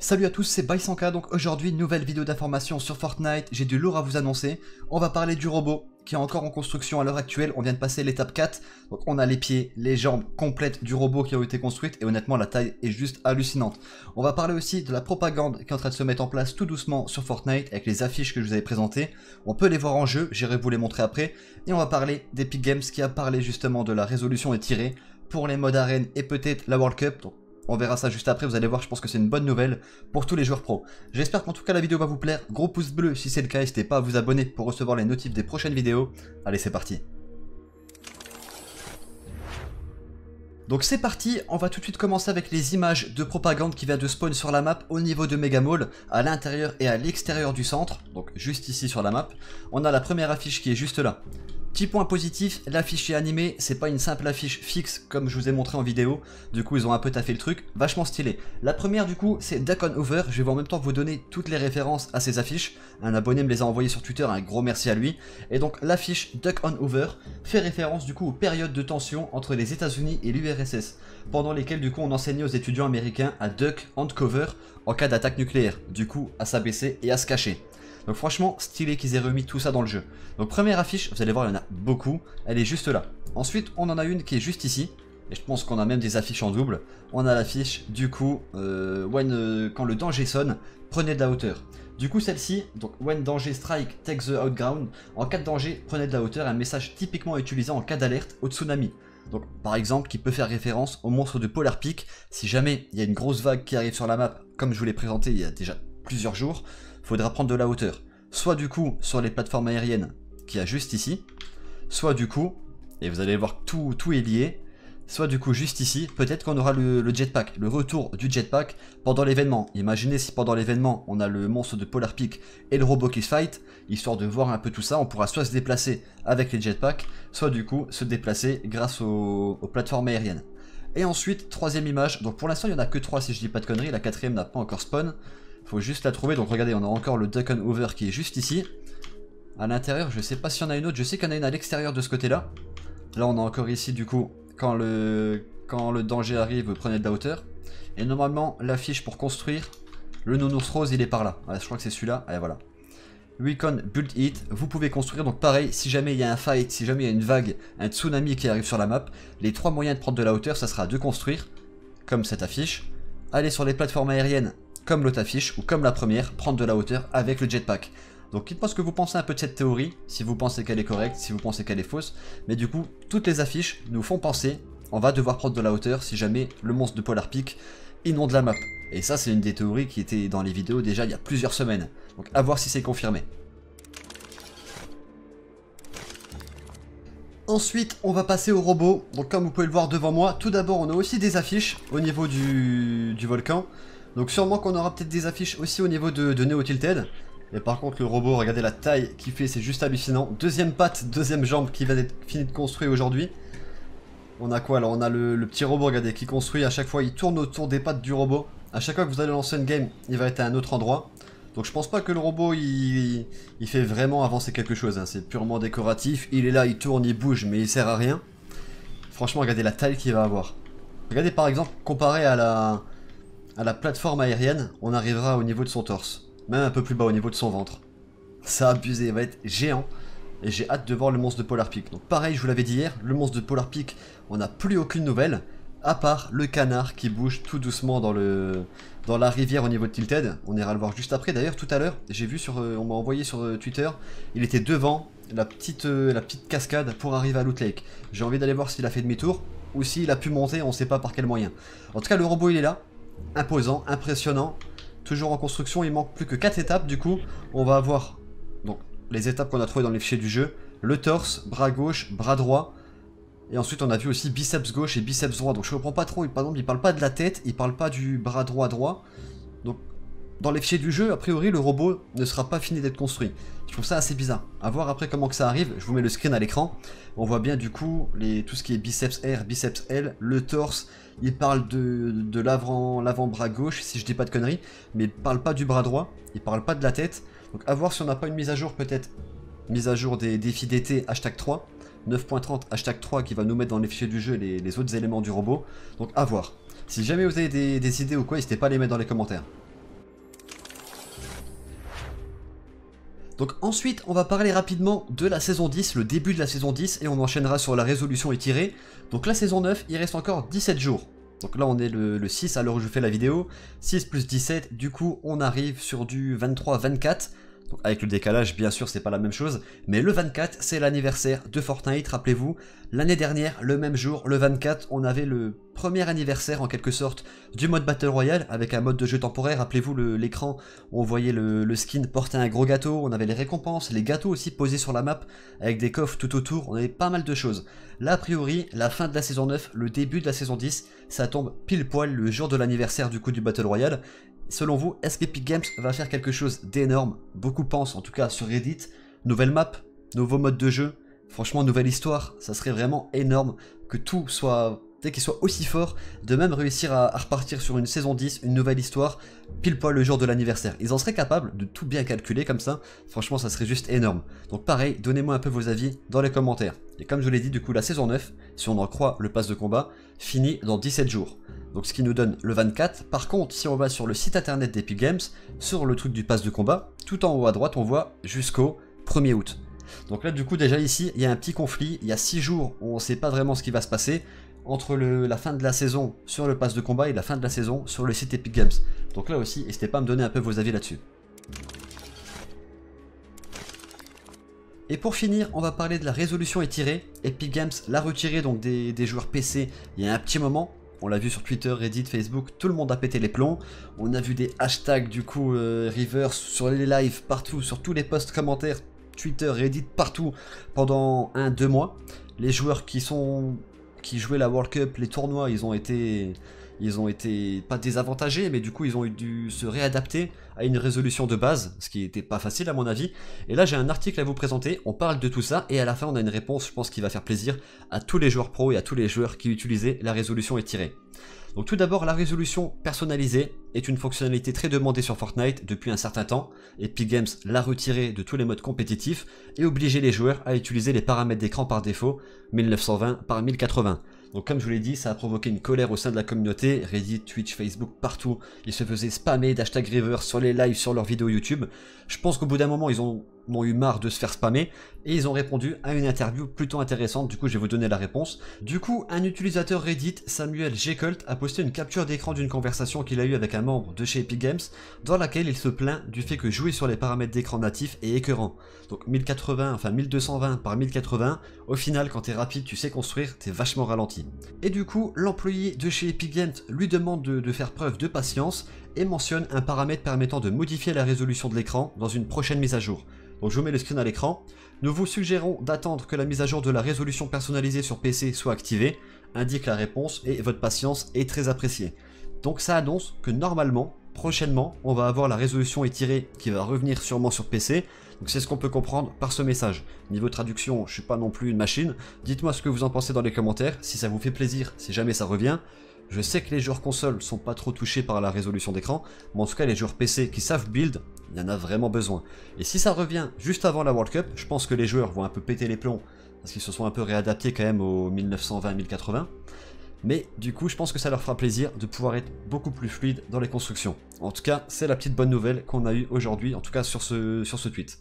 Salut à tous, c'est Baisanka, donc aujourd'hui nouvelle vidéo d'information sur Fortnite, j'ai du lourd à vous annoncer. On va parler du robot qui est encore en construction à l'heure actuelle, on vient de passer l'étape 4, donc on a les pieds, les jambes complètes du robot qui ont été construites, et honnêtement la taille est juste hallucinante. On va parler aussi de la propagande qui est en train de se mettre en place tout doucement sur Fortnite, avec les affiches que je vous avais présentées, on peut les voir en jeu, j'irai vous les montrer après, et on va parler d'Epic Games qui a parlé justement de la résolution étirée, pour les modes arène et peut-être la World Cup, on verra ça juste après, vous allez voir, je pense que c'est une bonne nouvelle pour tous les joueurs pro. J'espère qu'en tout cas la vidéo va vous plaire, gros pouce bleu si c'est le cas, n'hésitez pas à vous abonner pour recevoir les notifs des prochaines vidéos. Allez c'est parti Donc c'est parti, on va tout de suite commencer avec les images de propagande qui vient de spawn sur la map au niveau de Megamall, à l'intérieur et à l'extérieur du centre, donc juste ici sur la map. On a la première affiche qui est juste là. Petit point positif, l'affiche est animée, c'est pas une simple affiche fixe comme je vous ai montré en vidéo, du coup ils ont un peu taffé le truc, vachement stylé. La première du coup c'est Duck on Over, je vais en même temps vous donner toutes les références à ces affiches, un abonné me les a envoyées sur Twitter, un gros merci à lui. Et donc l'affiche Duck on Over fait référence du coup aux périodes de tension entre les états unis et l'URSS, pendant lesquelles du coup on enseignait aux étudiants américains à Duck and Cover en cas d'attaque nucléaire, du coup à s'abaisser et à se cacher. Donc franchement, stylé qu'ils aient remis tout ça dans le jeu. Donc première affiche, vous allez voir, il y en a beaucoup. Elle est juste là. Ensuite, on en a une qui est juste ici. Et je pense qu'on a même des affiches en double. On a l'affiche, du coup, euh, when, euh, quand le danger sonne, prenez de la hauteur. Du coup, celle-ci, donc when danger strike, take the outground. En cas de danger, prenez de la hauteur. Un message typiquement utilisé en cas d'alerte au tsunami. Donc, par exemple, qui peut faire référence au monstre de Polar Peak. Si jamais il y a une grosse vague qui arrive sur la map, comme je vous l'ai présenté il y a déjà plusieurs jours, faudra prendre de la hauteur. Soit du coup sur les plateformes aériennes qui y a juste ici, soit du coup, et vous allez voir que tout, tout est lié, soit du coup juste ici, peut-être qu'on aura le, jetpack, le retour du jetpack pendant l'événement. Imaginez si pendant l'événement on a le monstre de Polar Peak et le robot qui se fight, histoire de voir un peu tout ça, on pourra soit se déplacer avec les jetpacks, soit du coup se déplacer grâce aux, plateformes aériennes. Et ensuite, troisième image, donc pour l'instant il n'y en a que trois si je dis pas de conneries, la quatrième n'a pas encore spawn faut juste la trouver. Donc regardez, on a encore le Duck and Over qui est juste ici. À l'intérieur, je sais pas s'il y en a une autre. Je sais qu'il y en a une à l'extérieur de ce côté-là. Là, on a encore ici, du coup, quand le, quand le danger arrive, prenez de la hauteur. Et normalement, l'affiche pour construire le nounours rose, il est par là. je crois que c'est celui-là. Et voilà. Recon Build It, vous pouvez construire, donc pareil, si jamais il y a un fight, si jamais il y a une vague, un tsunami qui arrive sur la map, les trois moyens de prendre de la hauteur, ça sera de construire, comme cette affiche, aller sur les plateformes aériennes comme l'autre affiche ou comme la première, prendre de la hauteur avec le jetpack. Donc dites-moi ce que vous pensez un peu de cette théorie, si vous pensez qu'elle est correcte, si vous pensez qu'elle est fausse. Mais du coup, toutes les affiches nous font penser, on va devoir prendre de la hauteur si jamais le monstre de Polar Peak inonde la map. Et ça, c'est une des théories qui était dans les vidéos déjà il y a plusieurs semaines. Donc à voir si c'est confirmé. Ensuite, on va passer au robot. Donc comme vous pouvez le voir devant moi, tout d'abord, on a aussi des affiches au niveau du, du volcan. Donc sûrement qu'on aura peut-être des affiches aussi au niveau de, de Neo Tilted. Mais par contre le robot, regardez la taille qu'il fait, c'est juste hallucinant. Deuxième patte, deuxième jambe qui va être fini de construire aujourd'hui. On a quoi Alors On a le, petit robot, regardez, qui construit à chaque fois, il tourne autour des pattes du robot. À chaque fois que vous allez lancer une game, il va être à un autre endroit. Donc je pense pas que le robot, il, fait vraiment avancer quelque chose. Hein. C'est purement décoratif. Il est là, il tourne, il bouge, mais il sert à rien. Franchement, regardez la taille qu'il va avoir. Regardez par exemple, comparé à la, à la plateforme aérienne, on arrivera au niveau de son torse. Même un peu plus bas, au niveau de son ventre. Ça a abusé, il va être géant. Et j'ai hâte de voir le monstre de Polar Peak. Donc pareil, je vous l'avais dit hier, le monstre de Polar Peak, on n'a plus aucune nouvelle. À part le canard qui bouge tout doucement dans, le, dans la rivière au niveau de Tilted. On ira le voir juste après. D'ailleurs, tout à l'heure, j'ai vu sur... Euh, on m'a envoyé sur euh, Twitter, il était devant la petite, euh, la petite cascade pour arriver à Loot Lake. J'ai envie d'aller voir s'il a fait demi-tour ou s'il a pu monter, on ne sait pas par quel moyen. En tout cas, le robot, il est là imposant, impressionnant. Toujours en construction, il manque plus que 4 étapes du coup. On va avoir donc les étapes qu'on a trouvées dans les fichiers du jeu. Le torse, bras gauche, bras droit. Et ensuite on a vu aussi biceps gauche et biceps droit. Donc je comprends pas trop, par exemple il parle pas de la tête, il parle pas du bras droit droit. Donc dans les fichiers du jeu, a priori, le robot ne sera pas fini d'être construit. Je trouve ça assez bizarre. À voir après comment que ça arrive. Je vous mets le screen à l'écran. On voit bien du coup tout ce qui est biceps R, biceps L, le torse. Il parle de, de l'avant-bras gauche, si je dis pas de conneries. Mais il parle pas du bras droit. Il parle pas de la tête. Donc à voir si on n'a pas une mise à jour peut-être. Mise à jour des défis d'été hashtag 3. 9.30 hashtag 3 qui va nous mettre dans les fichiers du jeu les, autres éléments du robot. Donc à voir. Si jamais vous avez des idées ou quoi, n'hésitez pas à les mettre dans les commentaires. Donc ensuite, on va parler rapidement de la saison 10, le début de la saison 10, et on enchaînera sur la résolution étirée. Donc la saison 9, il reste encore 17 jours. Donc là, on est le, 6 alors où je fais la vidéo. 6 plus 17, du coup, on arrive sur du 23-24 avec le décalage, bien sûr, c'est pas la même chose, mais le 24, c'est l'anniversaire de Fortnite, rappelez-vous. L'année dernière, le même jour, le 24, on avait le premier anniversaire en quelque sorte du mode Battle Royale, avec un mode de jeu temporaire, rappelez-vous l'écran on voyait le, le, skin porter un gros gâteau, on avait les récompenses, les gâteaux aussi posés sur la map, avec des coffres tout autour, on avait pas mal de choses. Là, a priori, la fin de la saison 9, le début de la saison 10, ça tombe pile poil le jour de l'anniversaire du coup du Battle Royale, Selon vous, est-ce qu'Epic Games va faire quelque chose d'énorme Beaucoup pensent, en tout cas sur Reddit. Nouvelle map, nouveau mode de jeu, franchement, nouvelle histoire. Ça serait vraiment énorme que tout soit dès qu'il soit aussi fort, de même réussir à, à, repartir sur une saison 10, une nouvelle histoire, pile poil le jour de l'anniversaire. Ils en seraient capables de tout bien calculer comme ça, franchement ça serait juste énorme. Donc pareil, donnez-moi un peu vos avis dans les commentaires. Et comme je vous l'ai dit, du coup la saison 9, si on en croit le pass de combat, finit dans 17 jours donc ce qui nous donne le 24. Par contre, si on va sur le site internet d'Epic Games, sur le truc du pass de combat, tout en haut à droite, on voit jusqu'au 1er août. Donc là, du coup, déjà ici, il y a un petit conflit. Il y a 6 jours on ne sait pas vraiment ce qui va se passer entre la fin de la saison sur le pass de combat et la fin de la saison sur le site Epic Games. Donc là aussi, n'hésitez pas à me donner un peu vos avis là-dessus. Et pour finir, on va parler de la résolution étirée. Epic Games l'a retirée des joueurs PC il y a un petit moment on l'a vu sur Twitter, Reddit, Facebook, tout le monde a pété les plombs. On a vu des hashtags du coup euh, Rivers sur les lives, partout, sur tous les posts, commentaires, Twitter, Reddit, partout pendant un, deux mois. Les joueurs qui sont qui jouaient la World Cup, les tournois, ils ont été ils ont été pas désavantagés, mais du coup ils ont dû se réadapter à une résolution de base, ce qui n'était pas facile à mon avis. Et là j'ai un article à vous présenter, on parle de tout ça, et à la fin on a une réponse, je pense, qui va faire plaisir à tous les joueurs pro et à tous les joueurs qui utilisaient la résolution étirée. Donc tout d'abord, la résolution personnalisée est une fonctionnalité très demandée sur Fortnite depuis un certain temps. Epic Games l'a retirée de tous les modes compétitifs et obligé les joueurs à utiliser les paramètres d'écran par défaut 1920 par 1080. Donc comme je vous l'ai dit, ça a provoqué une colère au sein de la communauté, Reddit, Twitch, Facebook, partout. Ils se faisaient spammer d'hashtag river sur les lives, sur leurs vidéos YouTube. Je pense qu'au bout d'un moment, ils ont m'ont eu marre de se faire spammer et ils ont répondu à une interview plutôt intéressante, du coup je vais vous donner la réponse. Du coup, un utilisateur Reddit, Samuel jekolt a posté une capture d'écran d'une conversation qu'il a eue avec un membre de chez Epic Games, dans laquelle il se plaint du fait que jouer sur les paramètres d'écran natif est écœurant. Donc 1080, enfin 1220 par 1080, au final quand t'es rapide, tu sais construire, t'es vachement ralenti. Et du coup, l'employé de chez Epic Games lui demande de faire preuve de patience et mentionne un paramètre permettant de modifier la résolution de l'écran dans une prochaine mise à jour. Donc je vous mets le screen à l'écran. Nous vous suggérons d'attendre que la mise à jour de la résolution personnalisée sur PC soit activée, indique la réponse et votre patience est très appréciée. Donc ça annonce que normalement, prochainement, on va avoir la résolution étirée qui va revenir sûrement sur PC. Donc c'est ce qu'on peut comprendre par ce message. Niveau traduction, je suis pas non plus une machine. Dites-moi ce que vous en pensez dans les commentaires, si ça vous fait plaisir, si jamais ça revient. Je sais que les joueurs console sont pas trop touchés par la résolution d'écran, mais en tout cas les joueurs PC qui savent build il y en a vraiment besoin. Et si ça revient juste avant la World Cup, je pense que les joueurs vont un peu péter les plombs, parce qu'ils se sont un peu réadaptés quand même aux 1920-1080. Mais du coup, je pense que ça leur fera plaisir de pouvoir être beaucoup plus fluide dans les constructions. En tout cas, c'est la petite bonne nouvelle qu'on a eue aujourd'hui, en tout cas sur ce, sur ce tweet.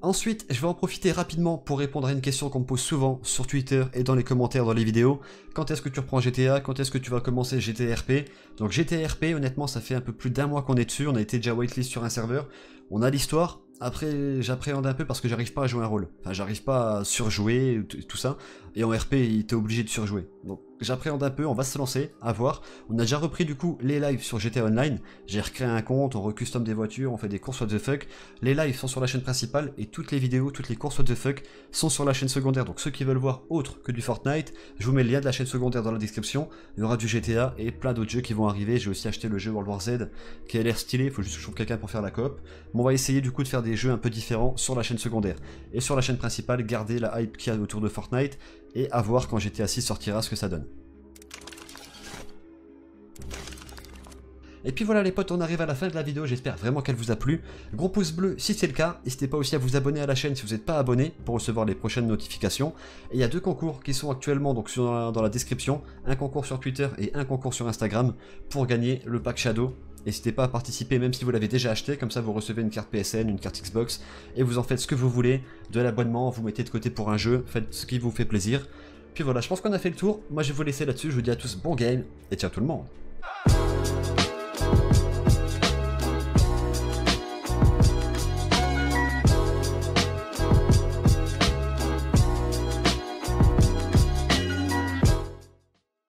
Ensuite, je vais en profiter rapidement pour répondre à une question qu'on me pose souvent sur Twitter et dans les commentaires dans les vidéos. Quand est-ce que tu reprends GTA Quand est-ce que tu vas commencer GTRP Donc GTRP, honnêtement, ça fait un peu plus d'un mois qu'on est dessus. On a été déjà whitelist sur un serveur. On a l'histoire. Après, j'appréhende un peu parce que j'arrive pas à jouer un rôle. Enfin, j'arrive pas à surjouer tout ça et en RP, il était obligé de surjouer. Donc j'appréhende un peu, on va se lancer, à voir. On a déjà repris du coup les lives sur GTA Online, j'ai recréé un compte, on recustom des voitures, on fait des courses what the fuck. Les lives sont sur la chaîne principale et toutes les vidéos, toutes les courses what the fuck sont sur la chaîne secondaire. Donc ceux qui veulent voir autre que du Fortnite, je vous mets le lien de la chaîne secondaire dans la description. Il y aura du GTA et plein d'autres jeux qui vont arriver. J'ai aussi acheté le jeu World War Z qui a l'air stylé, il faut juste que je trouve quelqu'un pour faire la coop. Mais on va essayer du coup de faire des jeux un peu différents sur la chaîne secondaire. Et sur la chaîne principale, garder la hype qu'il y a autour de Fortnite et à voir quand GTA 6 sortira ce que ça donne. Et puis voilà les potes, on arrive à la fin de la vidéo, j'espère vraiment qu'elle vous a plu. Gros pouce bleu si c'est le cas, n'hésitez pas aussi à vous abonner à la chaîne si vous n'êtes pas abonné pour recevoir les prochaines notifications. Et il y a deux concours qui sont actuellement donc dans dans la description, un concours sur Twitter et un concours sur Instagram pour gagner le pack Shadow N'hésitez pas à participer même si vous l'avez déjà acheté, comme ça vous recevez une carte PSN, une carte Xbox, et vous en faites ce que vous voulez, de l'abonnement, vous mettez de côté pour un jeu, faites ce qui vous fait plaisir. Puis voilà, je pense qu'on a fait le tour, moi je vais vous laisser là-dessus, je vous dis à tous bon game, et ciao tout le monde